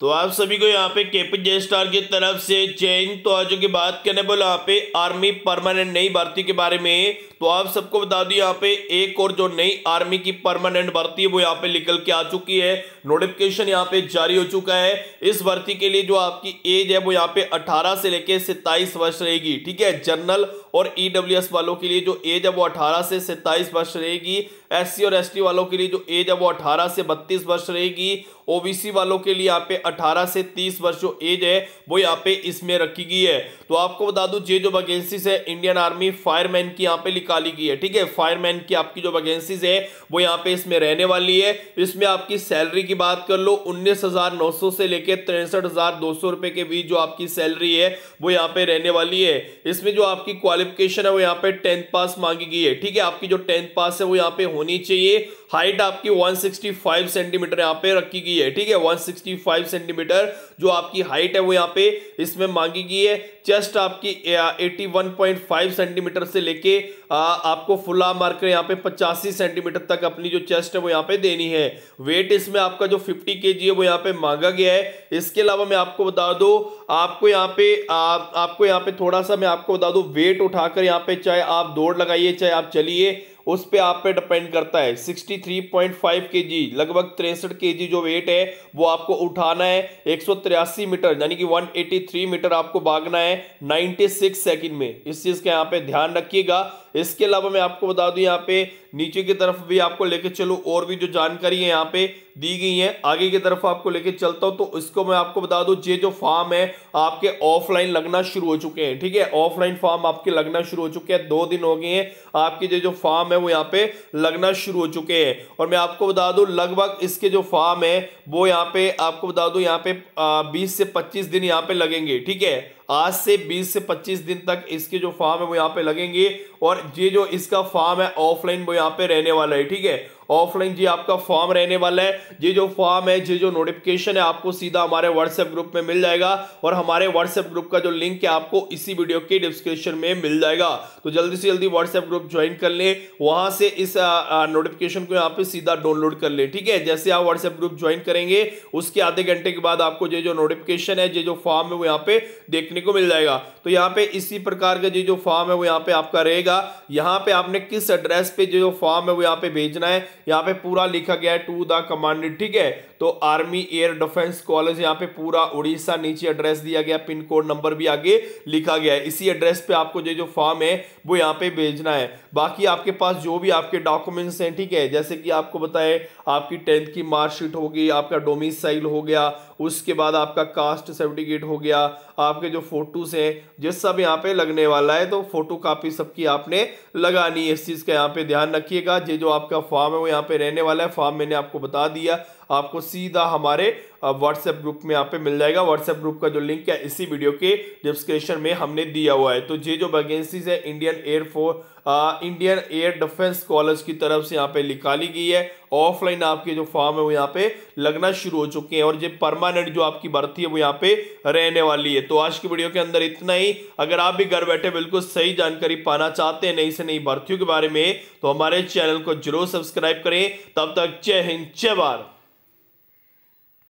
तो आप सभी को यहाँ पे केपी जय स्टार की तरफ से चेंज तो आज की बात करने बोले यहाँ पे आर्मी परमानेंट नई भर्ती के बारे में तो आप सबको बता दू यहाँ पे एक और जो नई आर्मी की परमानेंट भर्ती है वो यहाँ पे निकल के आ चुकी है नोटिफिकेशन यहाँ पे जारी हो चुका है इस भर्ती के लिए जो आपकी एज है वो यहाँ पे 18 से लेके 27 वर्ष रहेगी ठीक है जनरल और ईडब्ल्यू e वालों के लिए जो एज है वो अठारह से सत्ताईस वर्ष रहेगी सी और टी वालों के लिए जो एज है वो 18 से 32 वर्ष रहेगी ओबीसी वालों के लिए यहाँ पे 18 से 30 वर्ष जो एज है वो यहाँ पे इसमें रखी गई है तो आपको बता दूं ये जो वैकेंसीज है इंडियन आर्मी फायरमैन की यहाँ पे निकाली गई है ठीक है फायरमैन की आपकी जो वैकेंसीज है वो यहाँ पे इसमें रहने वाली है इसमें आपकी सैलरी की बात कर लो उन्नीस से लेकर तिरसठ रुपए के बीच जो आपकी सैलरी है वो यहाँ पे रहने वाली है इसमें जो आपकी क्वालिफिकेशन है वो यहाँ पे टेंथ पास मांगी गई है ठीक है आपकी जो टेंथ पास है वो यहाँ पे होनी चाहिए हाइट आपकी 165 सेंटीमीटर यहाँ पे रखी गई है ठीक है 165 सेंटीमीटर जो आपकी हाइट है वो यहाँ पे इसमें मांगी गई है चेस्ट आपकी 81.5 सेंटीमीटर से लेके आपको फुला मारकर यहाँ पे 85 सेंटीमीटर तक अपनी जो चेस्ट है वो यहाँ पे देनी है वेट इसमें आपका जो 50 के है वो यहाँ पे मांगा गया है इसके अलावा मैं आपको बता दू आपको यहाँ पे आ, आपको यहाँ पे थोड़ा सा मैं आपको बता दू वेट उठाकर यहाँ पे चाहे आप दौड़ लगाइए चाहे आप चलिए उस पर आप पे डिपेंड करता है 63.5 केजी लगभग तिरसठ केजी जो वेट है वो आपको उठाना है एक मीटर यानी कि 183 मीटर आपको भागना है 96 सेकंड में इस चीज़ का यहाँ पे ध्यान रखिएगा इसके अलावा मैं आपको बता दूं यहाँ पे नीचे की तरफ भी आपको लेके चलो और भी जो जानकारी है यहाँ पे दी गई है आगे की तरफ आपको लेके चलता हूँ तो इसको मैं आपको बता दूं ये जो फॉर्म है आपके ऑफलाइन लगना शुरू हो चुके हैं ठीक है ऑफलाइन फॉर्म आपके लगना शुरू हो चुके हैं दो दिन हो गए हैं आपके जो जो फॉर्म है वो यहाँ पे लगना शुरू हो चुके हैं और मैं आपको बता दू लगभग इसके जो फॉर्म है वो यहाँ पे आपको बता दू यहाँ पे बीस से पच्चीस दिन यहाँ पे लगेंगे ठीक है आज से 20 से 25 दिन तक इसके जो फॉर्म है वो यहाँ पे लगेंगे और ये जो इसका फॉर्म है ऑफलाइन वो यहाँ पे रहने वाला है ठीक है ऑफलाइन जी आपका फॉर्म रहने वाला है ये जो फॉर्म है ये जो नोटिफिकेशन है आपको सीधा हमारे व्हाट्सएप ग्रुप में मिल जाएगा और हमारे व्हाट्सएप ग्रुप का जो लिंक है आपको इसी वीडियो के डिस्क्रिप्शन में मिल जाएगा तो जल्दी से जल्दी व्हाट्सएप ग्रुप ज्वाइन कर लें वहां से इस नोटिफिकेशन को यहाँ पे सीधा डाउनलोड कर लें ठीक है जैसे आप व्हाट्सएप ग्रुप ज्वाइन करेंगे उसके आधे घंटे के बाद आपको ये जो नोटिफिकेशन है ये जो फॉर्म है वो यहाँ पे देखने को मिल जाएगा तो यहाँ पे इसी प्रकार का ये जो फॉर्म है वो यहाँ पे आपका रहेगा यहाँ पे आपने किस एड्रेस पे जो फॉर्म है वो यहाँ पे भेजना है यहाँ पे पूरा लिखा गया है टू द कमांडेंट ठीक है तो आर्मी एयर डिफेंस कॉलेज यहाँ पे पूरा उड़ीसा नीचे एड्रेस दिया गया पिन कोड नंबर भी आगे लिखा गया है इसी एड्रेस पे आपको जो जो फॉर्म है वो यहाँ पे भेजना है बाकी आपके पास जो भी आपके डॉक्यूमेंट्स हैं ठीक है जैसे कि आपको बताए आपकी टेंथ की मार्कशीट होगी आपका डोमिसाइल हो गया उसके बाद आपका कास्ट सर्टिफिकेट हो गया आपके जो फोटोज हैं ये सब यहाँ पे लगने वाला है तो फोटो कापी सबकी आपने लगानी है इस चीज़ का यहाँ पे ध्यान रखिएगा ये जो आपका फॉर्म है वो यहाँ पे रहने वाला है फॉर्म मैंने आपको बता दिया आपको सीधा हमारे व्हाट्सएप ग्रुप में यहाँ पे मिल जाएगा व्हाट्सएप ग्रुप का जो लिंक है इसी वीडियो के डिस्क्रिप्शन में हमने दिया हुआ है तो ये जो वैकेंसीज है Indian air force Indian air defence college की तरफ से यहाँ पे निकाली गई है ऑफलाइन आपके जो फॉर्म है वो यहाँ पे लगना शुरू हो चुके हैं और ये परमानेंट जो आपकी भर्ती है वो यहाँ पे रहने वाली है तो आज की वीडियो के अंदर इतना ही अगर आप भी घर बैठे बिल्कुल सही जानकारी पाना चाहते हैं नई से नई भर्तियों के बारे में तो हमारे चैनल को जरूर सब्सक्राइब करें तब तक जय हिंद जय भारत